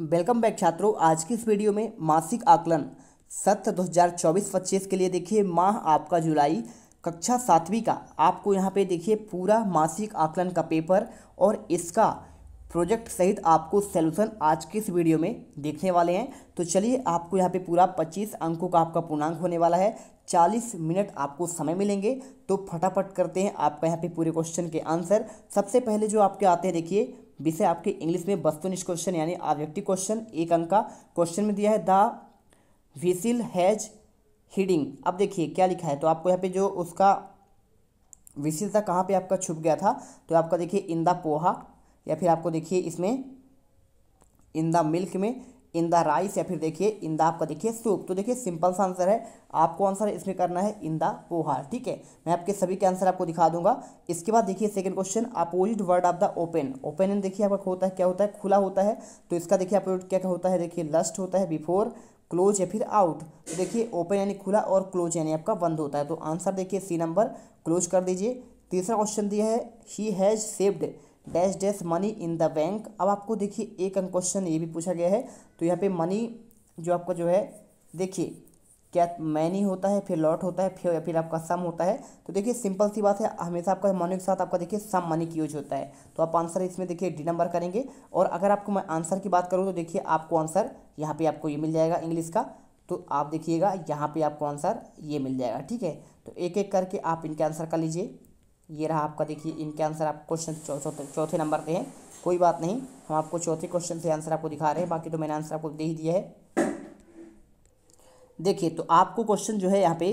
welcome back छात्रों आज की इस वीडियो में मासिक आकलन सत्र दो हज़ार चौबीस पच्चीस के लिए देखिए माह आपका जुलाई कक्षा सातवीं का आपको यहाँ पे देखिए पूरा मासिक आकलन का पेपर और इसका प्रोजेक्ट सहित आपको सोल्यूशन आज के इस वीडियो में देखने वाले हैं तो चलिए आपको यहाँ पे पूरा पच्चीस अंकों का आपका पूर्णांक होने वाला है चालीस मिनट आपको समय मिलेंगे तो फटाफट करते हैं आपका यहाँ पे पूरे क्वेश्चन के आंसर सबसे पहले जो आपके आते हैं देखिए विषय आपके इंग्लिश में वस्तुनिष्ठ क्वेश्चन यानी आर्व्यक्ति क्वेश्चन एक अंक का क्वेश्चन में दिया है द विसिल हैज हीडिंग अब देखिए क्या लिखा है तो आपको यहाँ पे जो उसका विसिल था कहाँ पे आपका छुप गया था तो आपका देखिए इंदा पोहा या फिर आपको देखिए इसमें इन द मिल्क में इन द राइस या फिर देखिए इन द आपका देखिए सूप तो देखिए सिंपल सा आंसर है आपको आंसर इसमें करना है इन द पोहा ठीक है मैं आपके सभी के आंसर आपको दिखा दूंगा इसके बाद देखिए second question opposite word of the open open in देखिए आपका होता है क्या होता है खुला होता है तो इसका देखिए अपोजिट क्या होता है देखिए लस्ट होता है बिफोर क्लोज या फिर आउट तो देखिए ओपन यानी खुला और क्लोज यानी आपका बंद होता है तो आंसर देखिए सी नंबर क्लोज कर दीजिए तीसरा क्वेश्चन दिया है he has saved dash dash money in the bank अब आपको देखिए एक अंक क्वेश्चन ये भी पूछा गया है तो यहाँ पे मनी जो आपका जो है देखिए क्या मैनी होता है फिर लॉट होता है फिर या फिर आपका सम होता है तो देखिए सिंपल सी बात है हमेशा आपका मनी के साथ आपका देखिए सम मनी की यूज होता है तो आप आंसर इसमें देखिए डी नंबर करेंगे और अगर आपको मैं आंसर की बात करूँ तो देखिए आपको आंसर यहाँ पे आपको ये मिल जाएगा इंग्लिश का तो आप देखिएगा यहाँ पर आपको आंसर ये मिल जाएगा ठीक है तो एक एक करके आप इनके आंसर कर लीजिए ये रहा आपका देखिए इनके आंसर आप क्वेश्चन चौथे नंबर पे है कोई बात नहीं हम आपको चौथे क्वेश्चन से आंसर आपको दिखा रहे हैं बाकी तो मैंने आंसर आपको दे ही दिया है देखिए तो आपको क्वेश्चन जो है यहाँ पे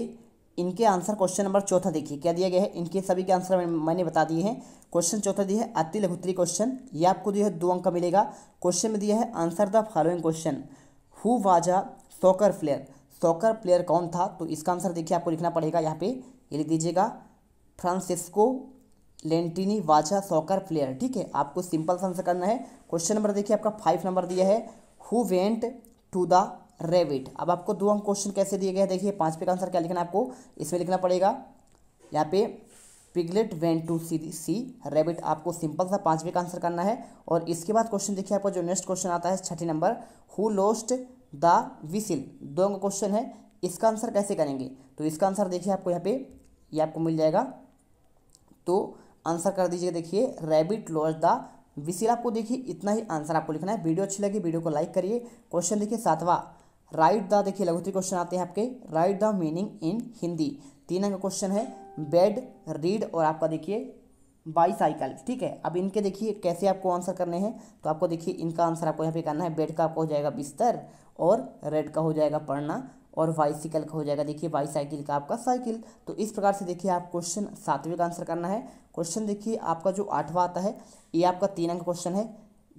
इनके आंसर क्वेश्चन नंबर चौथा देखिए क्या दिया गया है इनके सभी के आंसर मैंने बता दिए हैं क्वेश्चन चौथा दिया है अति लघुतरी क्वेश्चन ये आपको जो है दो अंक का मिलेगा क्वेश्चन में दिया है answer the following question who was a soccer player soccer player कौन था तो इसका आंसर देखिए आपको लिखना पड़ेगा यहाँ पे ये लिख दीजिएगा फ्रांसिस्को लेंटिनी वाचा सॉकर प्लेयर ठीक है आपको सिंपल सा आंसर करना है क्वेश्चन नंबर देखिए आपका फाइव नंबर दिया है who went to the rabbit अब आपको दो अंक क्वेश्चन कैसे दिए गए हैं देखिए पांच पे का आंसर क्या लिखना है आपको इसमें लिखना पड़ेगा यहाँ पे piglet went to see see rabbit आपको सिंपल सा पाँचवें का आंसर करना है और इसके बाद क्वेश्चन देखिए आपको जो नेक्स्ट क्वेश्चन आता है छठी नंबर हु लोस्ट द विसिल दो क्वेश्चन है इसका आंसर कैसे करेंगे तो इसका आंसर देखिए आपको यहाँ पे ये आपको मिल जाएगा तो आंसर कर दीजिए देखिए रैबिट लॉज द विसिल आपको देखिए इतना ही आंसर आपको लिखना है वीडियो अच्छी लगी वीडियो को लाइक करिए क्वेश्चन देखिए सातवा राइट द देखिए लघुत्री क्वेश्चन आते हैं आपके write the meaning in Hindi तीन अंक क्वेश्चन है बेड रीड और आपका देखिए बाईसाइकिल ठीक है अब इनके देखिए कैसे आपको आंसर करने हैं तो आपको देखिए इनका आंसर आपको यहाँ पे करना है बेड का आपको हो जाएगा बिस्तर और रेड का हो जाएगा पढ़ना और वाई साइकिल का हो जाएगा देखिए वाई साइकिल का आपका साइकिल तो इस प्रकार से देखिए आप क्वेश्चन सातवें का आंसर करना है क्वेश्चन देखिए आपका जो आठवां आता है ये आपका तीन अंक क्वेश्चन है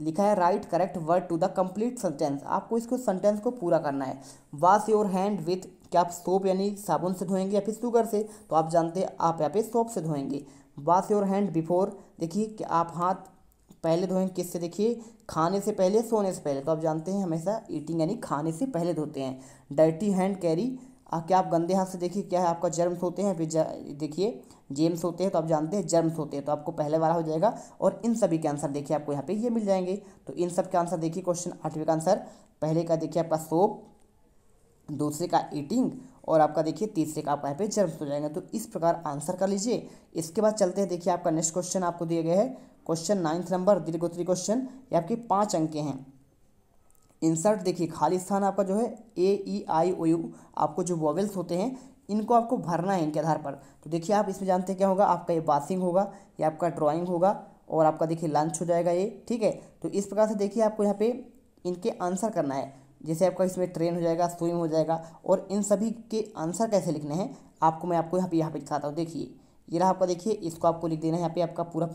लिखा है write correct word to the complete sentence आपको इसको सेंटेंस को पूरा करना है वाश योर हैंड विथ क्या आप सोप यानी साबुन से धोएंगे या फिर शुगर से तो आप जानते हैं आप यहाँ पे सोप से धोएंगे वाश योर हैंड बिफोर देखिए कि आप हाथ पहले धोएं किससे देखिए खाने से पहले सोने से पहले तो आप जानते हैं हमेशा ईटिंग यानी खाने से पहले धोते हैं डर्टी हैंड कैरी क्या आप गंदे हाथ से देखिए क्या है आपका जर्म्स होते हैं फिर देखिए जेम्स होते हैं तो आप जानते हैं जर्म्स होते हैं तो आपको पहले वाला हो जाएगा और इन सभी के आंसर देखिए आपको यहाँ पे ये मिल जाएंगे तो इन सब के आंसर देखिए क्वेश्चन आठवें का आंसर पहले का देखिए आपका सोप दूसरे का ईटिंग और आपका देखिए तीसरे का आपका यहाँ पे जर्म्स हो जाएंगे तो इस प्रकार आंसर कर लीजिए इसके बाद चलते हैं देखिए आपका नेक्स्ट क्वेश्चन आपको दिया गया है क्वेश्चन नाइन्थ नंबर दीर्घोत्री क्वेश्चन ये आपके पाँच अंक हैं इंसर्ट देखिए खाली स्थान आपका जो है ए ई आई ओ यू आपको जो वॉवल्स होते हैं इनको आपको भरना है इनके आधार पर तो देखिए आप इसमें जानते हैं क्या होगा आपका ये बासिंग होगा या आपका ड्राइंग होगा और आपका देखिए लंच हो जाएगा ये ठीक है तो इस प्रकार से देखिए आपको यहाँ पे इनके आंसर करना है जैसे आपका इसमें ट्रेन हो जाएगा स्विम हो जाएगा और इन सभी के आंसर कैसे लिखने हैं आपको मैं आपको यहाँ पे यहाँ पे दिखाता हूँ देखिए ये रहा आपका देखिए इसको आपको लिख देना है यहाँ पे आपका पूरा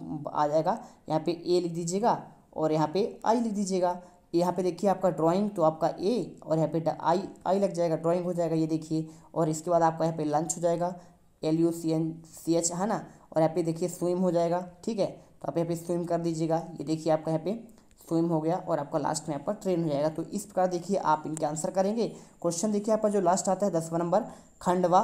आ जाएगा यहाँ पे ए लिख दीजिएगा और यहाँ पे आई लिख दीजिएगा यहाँ पे देखिए आपका ड्राइंग तो आपका ए और यहाँ पे आई आई लग जाएगा ड्राइंग हो जाएगा ये देखिए और इसके बाद आपका यहाँ पे लंच हो जाएगा L U C N C H है ना और यहाँ पे देखिए स्विम हो जाएगा ठीक है तो आप यहाँ पे स्विम कर दीजिएगा ये देखिए आपका यहाँ पे फ्यूम हो गया और आपका लास्ट में आपका ट्रेन हो जाएगा तो इस प्रकार देखिए आप इनके आंसर करेंगे क्वेश्चन देखिए आपका जो लास्ट आता है दसवा नंबर खंडवा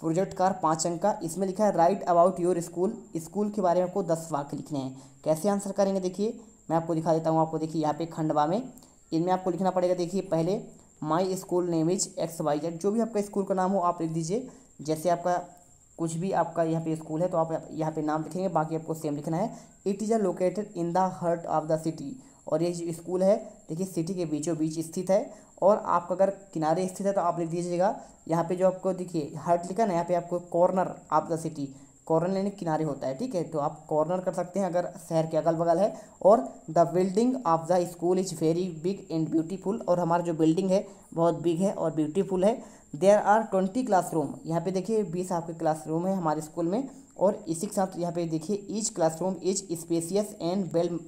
प्रोजेक्ट कार पाँच अंक का इसमें लिखा है write about your school school के बारे में आपको दस वाक्य लिखने हैं कैसे आंसर करेंगे देखिए मैं आपको दिखा देता हूँ आपको देखिए यहाँ पे खंडवा में इनमें आपको लिखना पड़ेगा देखिए पहले my school name is X Y Z जो भी आपका स्कूल का नाम हो आप लिख दीजिए जैसे आपका कुछ भी आपका यहाँ पे स्कूल है तो आप यहाँ पे नाम लिखेंगे बाकी आपको सेम लिखना है it is are located in the heart of the city और ये स्कूल है देखिए सिटी के बीचों बीच स्थित है और आपका अगर किनारे स्थित है तो आप लिख दीजिएगा यहाँ पे जो आपको देखिए हर्ट लिखा ना यहाँ पे आपको corner of the city corner यानी किनारे होता है ठीक है तो आप कॉर्नर कर सकते हैं अगर शहर के अगल बगल है और the building of the school is very big and beautiful और हमारा जो बिल्डिंग है बहुत बिग है और ब्यूटीफुल है there are twenty classroom यहाँ पे देखिए बीस आपके रूम है हमारे स्कूल में और इसी के साथ यहाँ पे देखिए each classroom is spacious and well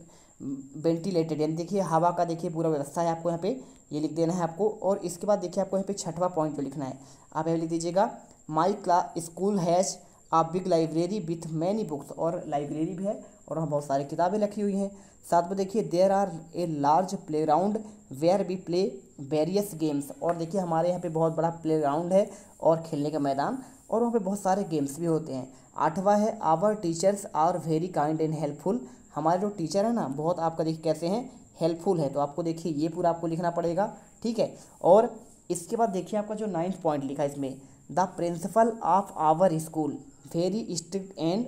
ventilated यानी देखिए हवा का देखिए पूरा व्यवस्था है आपको यहाँ पे ये लिख देना है आपको और इसके बाद देखिए आपको यहाँ पे छठवा पॉइंट जो लिखना है आप यहाँ लिख दीजिएगा my class school has a big library with many books और लाइब्रेरी भी है और वहाँ बहुत सारी किताबें रखी हुई हैं साथ में देखिए there are a large playground where we play various games और देखिए हमारे यहाँ पे बहुत बड़ा प्ले ग्राउंड है और खेलने का मैदान और वहाँ पे बहुत सारे गेम्स भी होते हैं आठवां है our teachers are very kind and helpful हमारे जो टीचर है ना बहुत आपका देखिए कैसे हैं हेल्पफुल है तो आपको देखिए ये पूरा आपको लिखना पड़ेगा ठीक है और इसके बाद देखिए आपका जो नाइन्थ पॉइंट लिखा है इसमें the principal of our school very strict and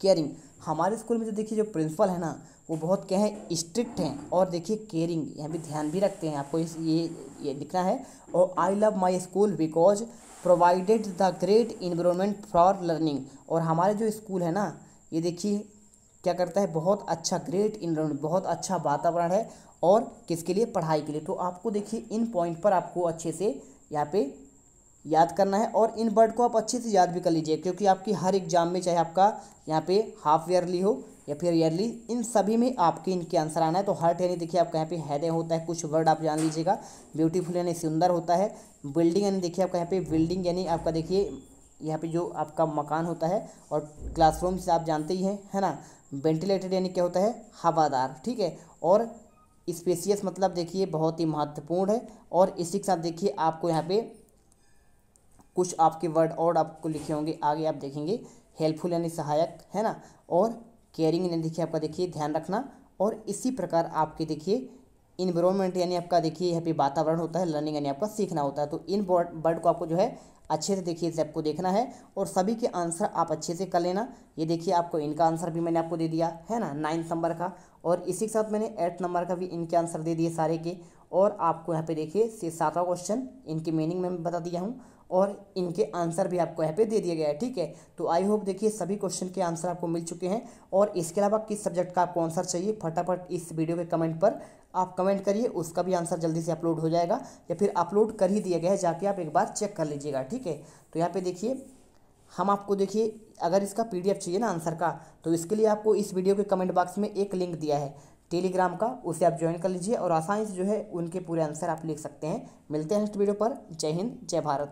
caring हमारे स्कूल में जो देखिए जो प्रिंसिपल है ना वो बहुत क्या है स्ट्रिक्ट हैं और देखिए केयरिंग यहाँ भी ध्यान भी रखते हैं आपको इस ये ये लिखना है और I love my school because provided the great environment for learning और हमारे जो स्कूल है ना ये देखिए क्या करता है बहुत अच्छा ग्रेट इन्वायरमेंट बहुत अच्छा वातावरण है और किसके लिए पढ़ाई के लिए तो आपको देखिए इन पॉइंट पर आपको अच्छे से यहाँ पे याद करना है और इन वर्ड को आप अच्छे से याद भी कर लीजिए क्योंकि आपकी हर एग्जाम में चाहे आपका यहाँ पे हाफ ईयरली हो या फिर ईयरली इन सभी में आपके इनके आंसर आना है तो हर्ट यानी देखिए आपका यहाँ पे हैदे होता है कुछ वर्ड आप जान लीजिएगा ब्यूटीफुल यानी सुंदर होता है बिल्डिंग यानी देखिए आपका यहाँ पे बिल्डिंग यानी आपका देखिए यहाँ पे जो आपका मकान होता है और क्लासरूम से आप जानते ही हैं है ना वेंटिलेटेड यानी क्या होता है हवादार ठीक है और स्पेसियस मतलब देखिए बहुत ही महत्वपूर्ण है और इसी के साथ देखिए आपको यहाँ पे कुछ आपके वर्ड और आपको लिखे होंगे आगे आप देखेंगे हेल्पफुल यानी सहायक है ना और केयरिंग यानी देखिए आपका देखिए ध्यान रखना और इसी प्रकार आपके देखिए इन्वायरमेंट यानी आपका देखिए यहाँ पे वातावरण होता है लर्निंग यानी आपका सीखना होता है तो इन वर्ड को आपको जो है अच्छे से देखिए इसे आपको देखना है और सभी के आंसर आप अच्छे से कर लेना ये देखिए आपको इनका आंसर भी मैंने आपको दे दिया है ना नाइन्थ नंबर का और इसी के साथ मैंने एट्थ नंबर का भी इनके आंसर दे दिए सारे के और आपको यहाँ पे देखिए सातवां क्वेश्चन इनके मीनिंग में बता दिया हूँ और इनके आंसर भी आपको यहाँ पे दे दिया गया है ठीक है तो आई होप देखिए सभी क्वेश्चन के आंसर आपको मिल चुके हैं और इसके अलावा किस सब्जेक्ट का आपको आंसर चाहिए फटाफट इस वीडियो के कमेंट पर आप कमेंट करिए उसका भी आंसर जल्दी से अपलोड हो जाएगा या फिर अपलोड कर ही दिया गया है जाके आप एक बार चेक कर लीजिएगा ठीक है तो यहाँ पे देखिए हम आपको देखिए अगर इसका पीडीएफ चाहिए ना आंसर का तो इसके लिए आपको इस वीडियो के कमेंट बॉक्स में एक लिंक दिया है टेलीग्राम का उसे आप ज्वाइन कर लीजिए और आसानी से जो है उनके पूरे आंसर आप लिख सकते हैं मिलते हैं नेक्स्ट वीडियो पर जय हिंद जय भारत